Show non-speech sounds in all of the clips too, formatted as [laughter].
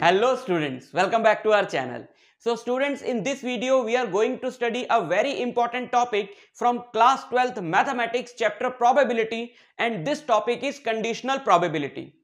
Hello students, welcome back to our channel. So students, in this video we are going to study a very important topic from class 12th mathematics chapter probability and this topic is conditional probability.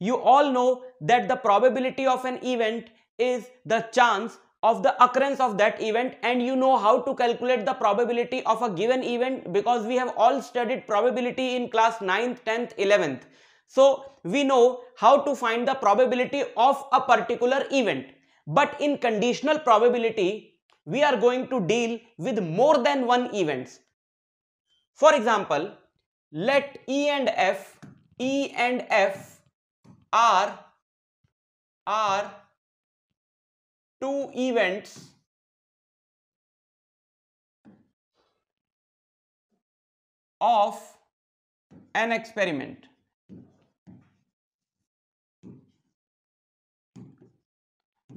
You all know that the probability of an event is the chance of the occurrence of that event and you know how to calculate the probability of a given event because we have all studied probability in class 9th, 10th, 11th. So we know how to find the probability of a particular event. But in conditional probability, we are going to deal with more than one events. For example, let E and F, E and F are, are two events of an experiment.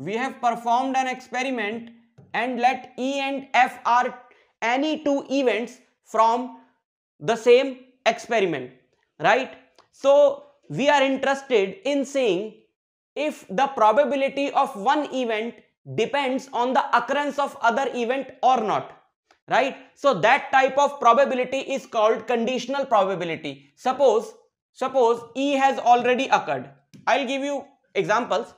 we have performed an experiment and let E and F are any two events from the same experiment, right? So we are interested in seeing if the probability of one event depends on the occurrence of other event or not right so that type of probability is called conditional probability suppose suppose e has already occurred i'll give you examples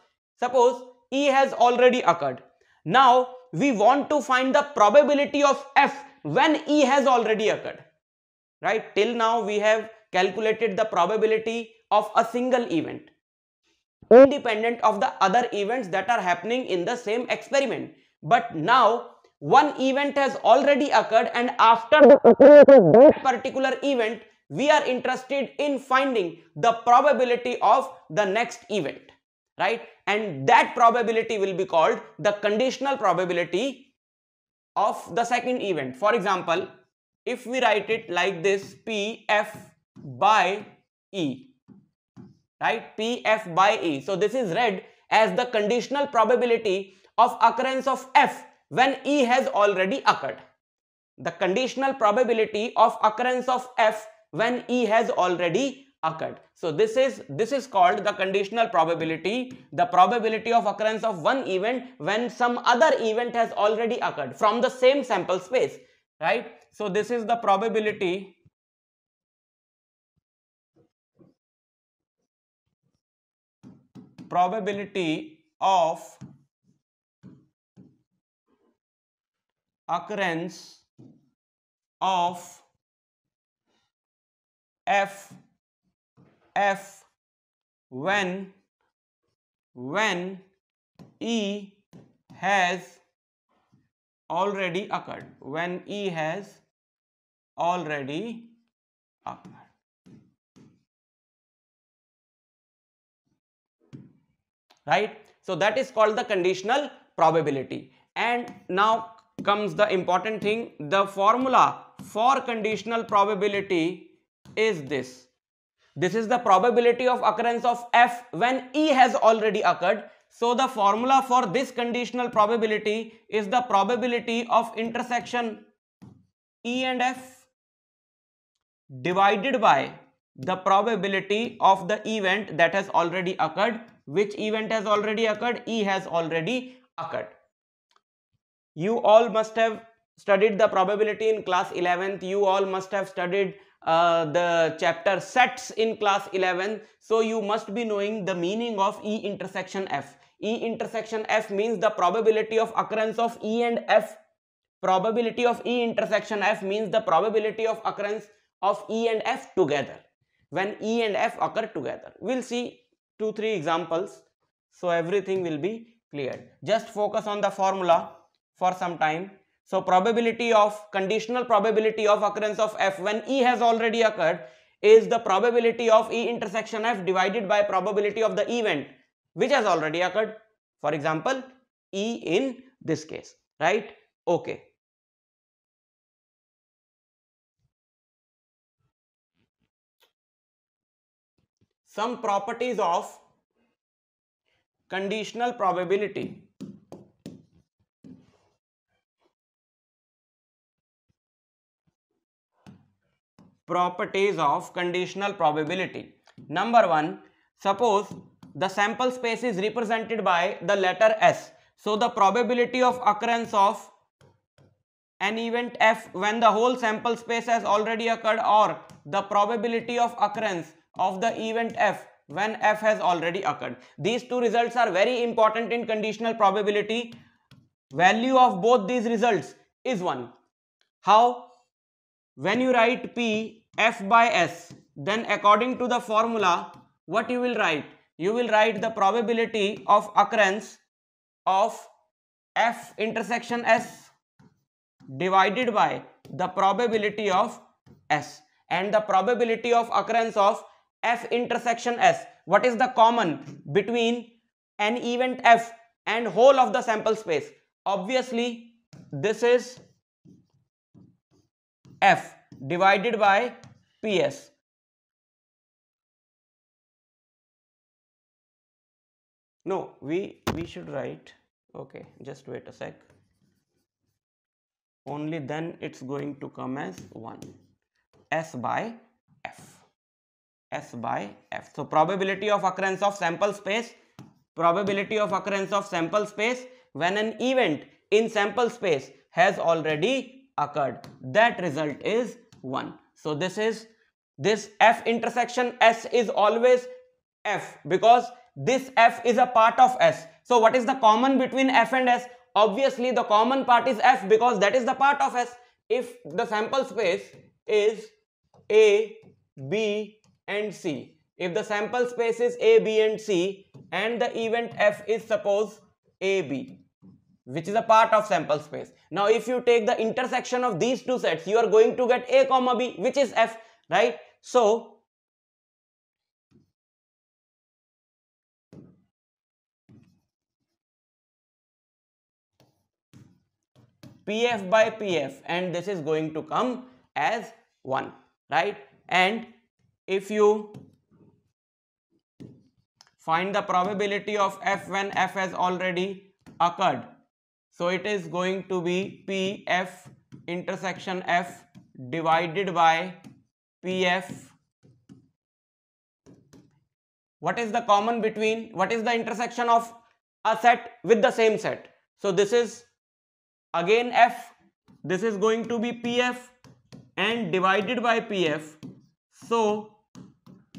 suppose E has already occurred. Now we want to find the probability of F when E has already occurred. Right? Till now we have calculated the probability of a single event independent of the other events that are happening in the same experiment. But now one event has already occurred and after that particular event we are interested in finding the probability of the next event right? And that probability will be called the conditional probability of the second event. For example, if we write it like this PF by E, right? PF by E. So this is read as the conditional probability of occurrence of F when E has already occurred. The conditional probability of occurrence of F when E has already occurred. So this is this is called the conditional probability, the probability of occurrence of one event when some other event has already occurred from the same sample space, right? So this is the probability probability of occurrence of f f when when e has already occurred when e has already occurred right so that is called the conditional probability and now comes the important thing the formula for conditional probability is this this is the probability of occurrence of F when E has already occurred. So the formula for this conditional probability is the probability of intersection E and F divided by the probability of the event that has already occurred. Which event has already occurred? E has already occurred. You all must have studied the probability in class 11th. You all must have studied uh, the chapter sets in class 11 so you must be knowing the meaning of E intersection F. E intersection F means the probability of occurrence of E and F. Probability of E intersection F means the probability of occurrence of E and F together when E and F occur together. We'll see two three examples so everything will be cleared. Just focus on the formula for some time. So probability of conditional probability of occurrence of F when E has already occurred is the probability of E intersection F divided by probability of the event which has already occurred. For example, E in this case, right? Okay. Some properties of conditional probability. properties of conditional probability. Number one, suppose the sample space is represented by the letter S. So the probability of occurrence of an event F when the whole sample space has already occurred or the probability of occurrence of the event F when F has already occurred. These two results are very important in conditional probability. Value of both these results is 1. How? when you write P F by S, then according to the formula, what you will write? You will write the probability of occurrence of F intersection S divided by the probability of S and the probability of occurrence of F intersection S. What is the common between an event F and whole of the sample space? Obviously, this is F divided by PS. No, we, we should write, okay, just wait a sec. Only then it's going to come as 1. S by F. S by F. So, probability of occurrence of sample space, probability of occurrence of sample space when an event in sample space has already occurred. That result is 1. So this is this F intersection S is always F because this F is a part of S. So what is the common between F and S? Obviously the common part is F because that is the part of S. If the sample space is A, B and C. If the sample space is A, B and C and the event F is suppose AB which is a part of sample space. Now, if you take the intersection of these two sets, you are going to get A comma B, which is F, right? So, PF by PF and this is going to come as 1, right? And if you find the probability of F when F has already occurred, so it is going to be PF intersection F divided by PF. What is the common between, what is the intersection of a set with the same set? So this is again F, this is going to be PF and divided by PF. So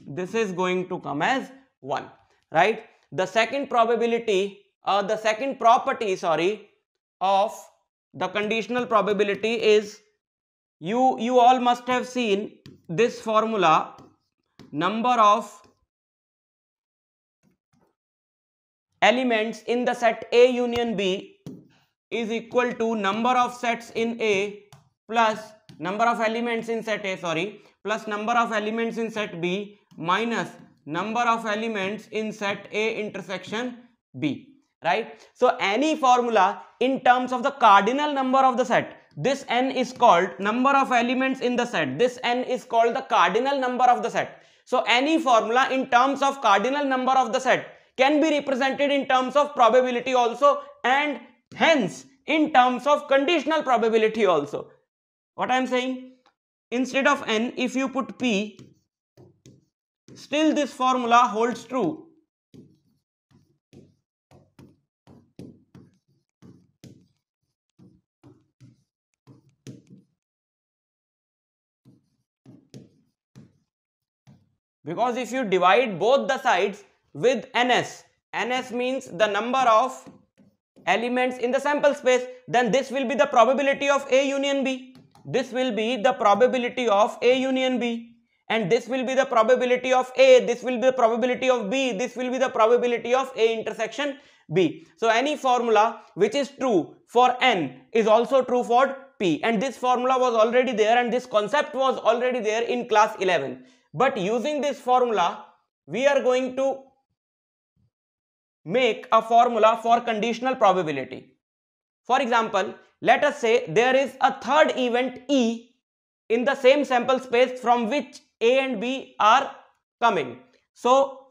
this is going to come as 1, right? The second probability, or uh, the second property, sorry, of the conditional probability is you you all must have seen this formula number of elements in the set A union B is equal to number of sets in A plus number of elements in set A sorry plus number of elements in set B minus number of elements in set A intersection B right? So any formula in terms of the cardinal number of the set, this n is called number of elements in the set. This n is called the cardinal number of the set. So any formula in terms of cardinal number of the set can be represented in terms of probability also and hence in terms of conditional probability also. What I am saying? Instead of n, if you put p, still this formula holds true because if you divide both the sides with ns ns means the number of elements in the sample space then this will be the probability of a union b this will be the probability of a union b and this will be the probability of a this will be the probability of b this will be the probability of a intersection b so any formula which is true for n is also true for p and this formula was already there and this concept was already there in class 11 but using this formula, we are going to make a formula for conditional probability. For example, let us say there is a third event E in the same sample space from which A and B are coming. So,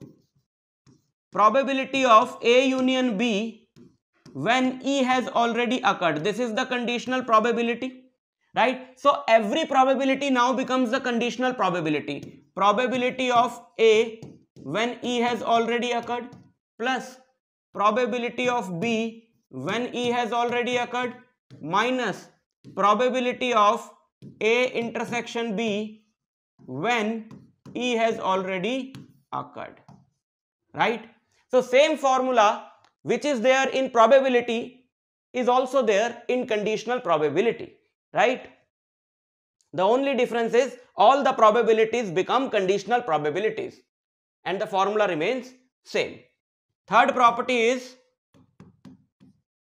probability of A union B when E has already occurred. This is the conditional probability, right? So, every probability now becomes the conditional probability probability of A when E has already occurred plus probability of B when E has already occurred minus probability of A intersection B when E has already occurred right so same formula which is there in probability is also there in conditional probability right the only difference is all the probabilities become conditional probabilities and the formula remains same. Third property is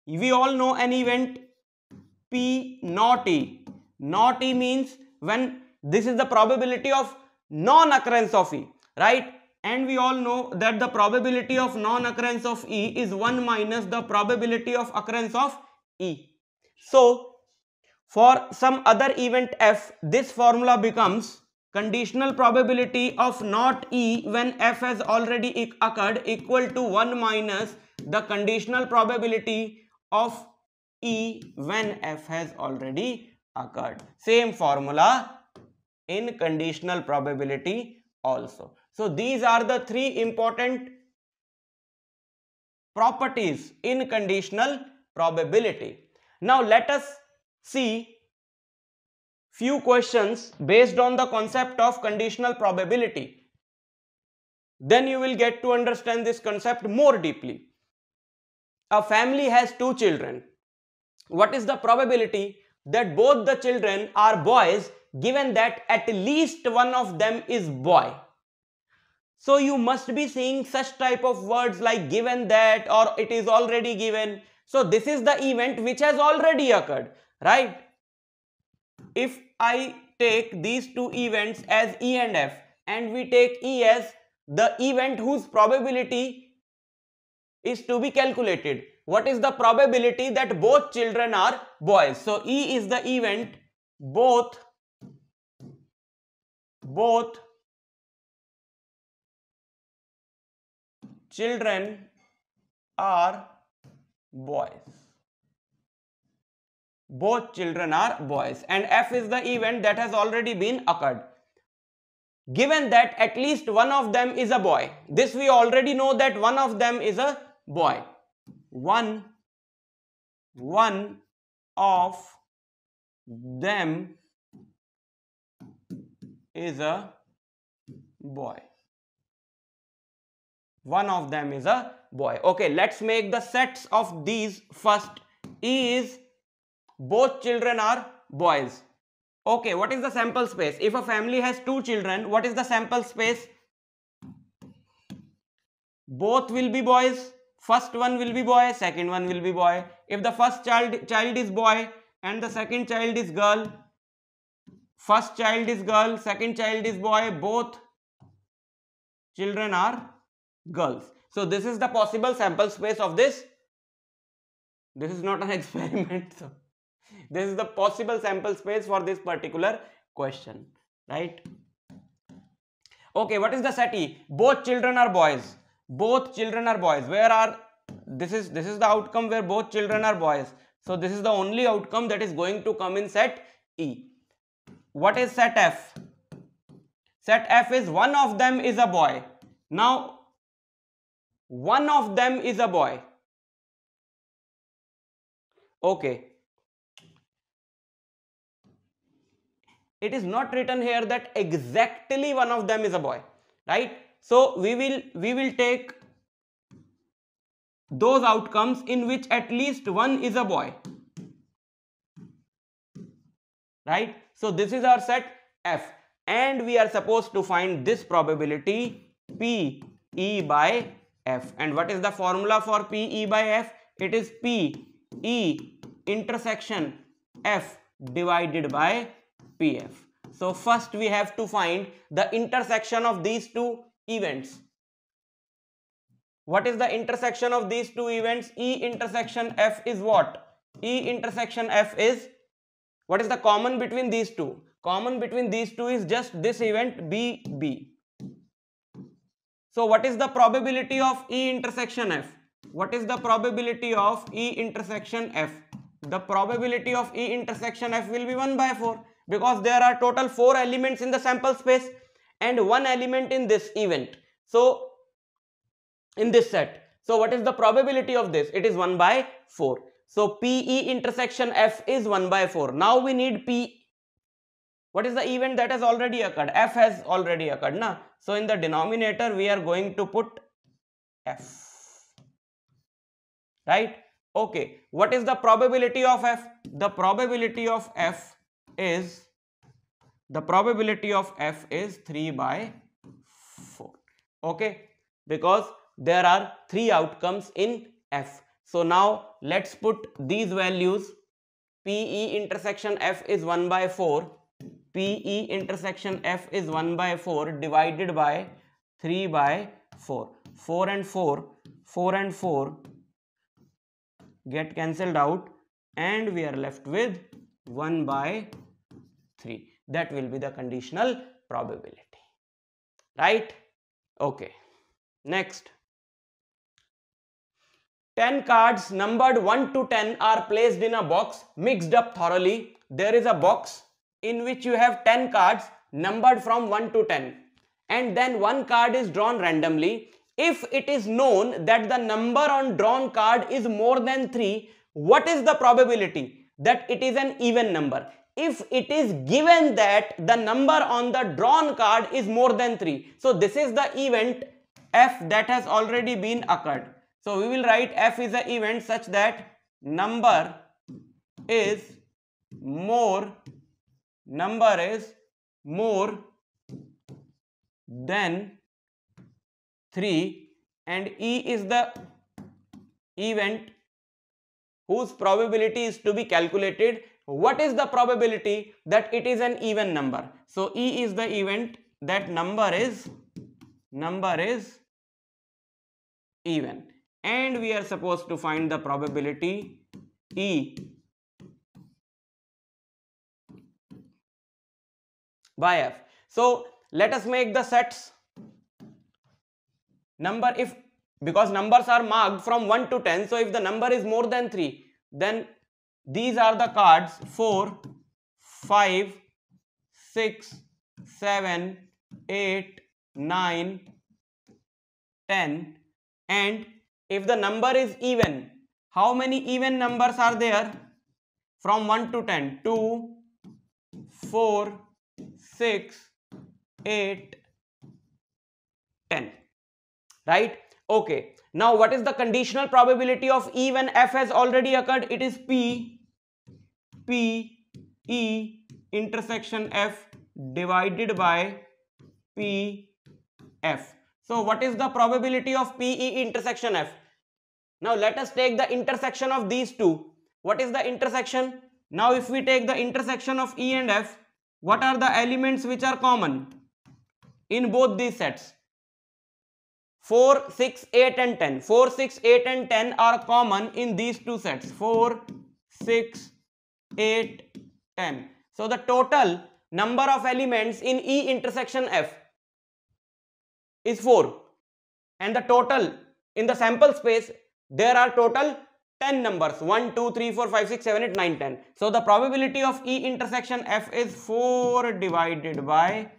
we all know an event P naughty. E. E means when this is the probability of non-occurrence of E, right? And we all know that the probability of non-occurrence of E is 1 minus the probability of occurrence of E. So, for some other event f, this formula becomes conditional probability of not E when f has already occurred equal to 1 minus the conditional probability of E when f has already occurred. Same formula in conditional probability also. So these are the three important properties in conditional probability. Now let us see few questions based on the concept of conditional probability. Then you will get to understand this concept more deeply. A family has two children. What is the probability that both the children are boys given that at least one of them is boy? So you must be seeing such type of words like given that or it is already given. So this is the event which has already occurred right? If I take these two events as E and F and we take E as the event whose probability is to be calculated. What is the probability that both children are boys? So E is the event both both children are boys both children are boys and f is the event that has already been occurred given that at least one of them is a boy this we already know that one of them is a boy one one of them is a boy one of them is a boy okay let's make the sets of these first e is both children are boys okay what is the sample space if a family has two children what is the sample space both will be boys first one will be boy second one will be boy if the first child child is boy and the second child is girl first child is girl second child is boy both children are girls so this is the possible sample space of this this is not an [laughs] experiment so this is the possible sample space for this particular question right okay what is the set E? both children are boys both children are boys where are this is this is the outcome where both children are boys so this is the only outcome that is going to come in set E what is set F set F is one of them is a boy now one of them is a boy okay it is not written here that exactly one of them is a boy right so we will we will take those outcomes in which at least one is a boy right so this is our set f and we are supposed to find this probability p e by f and what is the formula for p e by f it is p e intersection f divided by PF. So first we have to find the intersection of these two events. What is the intersection of these two events? E intersection F is what? E intersection F is what is the common between these two? Common between these two is just this event B B. So what is the probability of E intersection F? What is the probability of E intersection F? The probability of E intersection F will be 1 by 4 because there are total four elements in the sample space and one element in this event. So in this set. So what is the probability of this? It is 1 by 4. So PE intersection F is 1 by 4. Now we need P. What is the event that has already occurred? F has already occurred. Na? So in the denominator we are going to put F. Right? Okay. What is the probability of F? The probability of F is the probability of f is 3 by 4 okay because there are three outcomes in f so now let's put these values pe intersection f is 1 by 4 pe intersection f is 1 by 4 divided by 3 by 4 4 and 4 4 and 4 get cancelled out and we are left with 1 by 3 that will be the conditional probability right okay next 10 cards numbered 1 to 10 are placed in a box mixed up thoroughly there is a box in which you have 10 cards numbered from 1 to 10 and then one card is drawn randomly if it is known that the number on drawn card is more than 3 what is the probability that it is an even number if it is given that the number on the drawn card is more than 3. So this is the event f that has already been occurred. So we will write f is an event such that number is more number is more than 3 and E is the event whose probability is to be calculated what is the probability that it is an even number? So E is the event that number is number is even and we are supposed to find the probability E by F. So let us make the sets number if because numbers are marked from 1 to 10 so if the number is more than 3 then these are the cards 4, 5, 6, 7, 8, 9, 10 and if the number is even, how many even numbers are there? From 1 to 10, 2, 4, 6, 8, 10, right? Okay, now what is the conditional probability of E when F has already occurred? It is P P E intersection F divided by P F. So what is the probability of P E intersection F? Now let us take the intersection of these two. What is the intersection? Now if we take the intersection of E and F, what are the elements which are common in both these sets? 4, 6, 8 and 10. 4, 6, 8 and 10 are common in these two sets. 4, 6, 8, 10. So the total number of elements in E intersection F is 4 and the total in the sample space there are total 10 numbers 1 2 3 4 5 6 7 8 9 10 so the probability of e intersection f is 4 divided by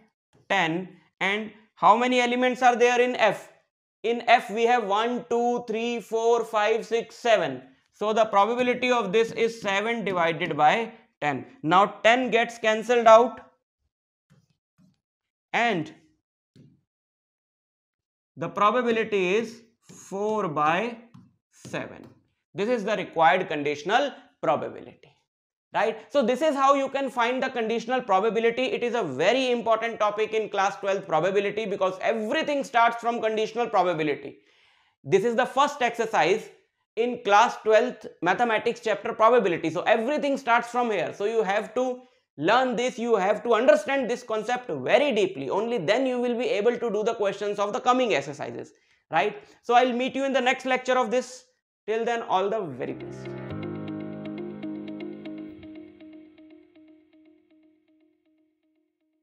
10 and how many elements are there in f in f we have 1 2 3 4 5 6 7 so the probability of this is 7 divided by 10. Now 10 gets cancelled out and the probability is 4 by 7. This is the required conditional probability right so this is how you can find the conditional probability it is a very important topic in class 12 probability because everything starts from conditional probability this is the first exercise in class 12th mathematics chapter probability. So everything starts from here. So you have to learn this, you have to understand this concept very deeply. Only then you will be able to do the questions of the coming exercises, right? So I'll meet you in the next lecture of this. Till then, all the very best.